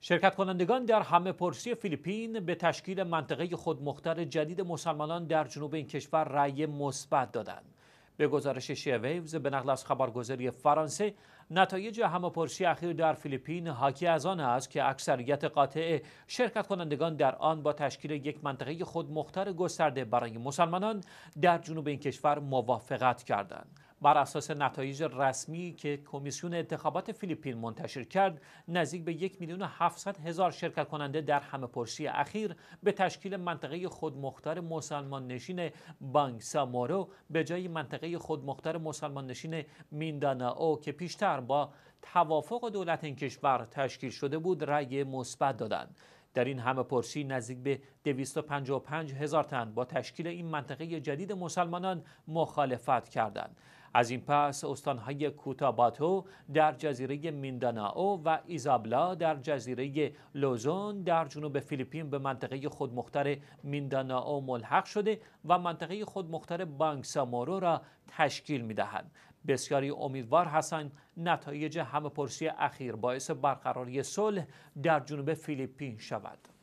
شرکت کنندگان در همه پرسی فیلیپین به تشکیل منطقه خودمختار جدید مسلمانان در جنوب این کشور رأی مثبت دادند. به گزارش شیویوز به نقل از خبرگزاری فرانسه نتایج پرسی اخیر در فیلیپین حاکی از آن است که اکثریت قاطع شرکت کنندگان در آن با تشکیل یک منطقه خودمختار گسترده برای مسلمانان در جنوب این کشور موافقت کردند. بر اساس نتایج رسمی که کمیسیون انتخابات فیلیپین منتشر کرد نزدیک به یک میلیون و هزار شرکت کننده در همه پرسی اخیر به تشکیل منطقه خودمختار مسلمان نشین سامورو به جای منطقه خودمختار مسلمان نشین او که پیشتر با توافق دولت این کشور تشکیل شده بود رأی مثبت دادند در این همه پرسی نزدیک به 255 هزار تن با تشکیل این منطقه جدید مسلمانان مخالفت کردند از این پس استانهای کوتاباتو در جزیره مینداناو و ایزابلا در جزیره لوزون در جنوب فیلیپین به منطقه خودمختار مینداناو ملحق شده و منطقه خودمختار بانکسامورو را تشکیل میدهند بسیاری امیدوار هستند نتایج همه پرسی اخیر باعث برقراری صلح در جنوب فیلیپین شود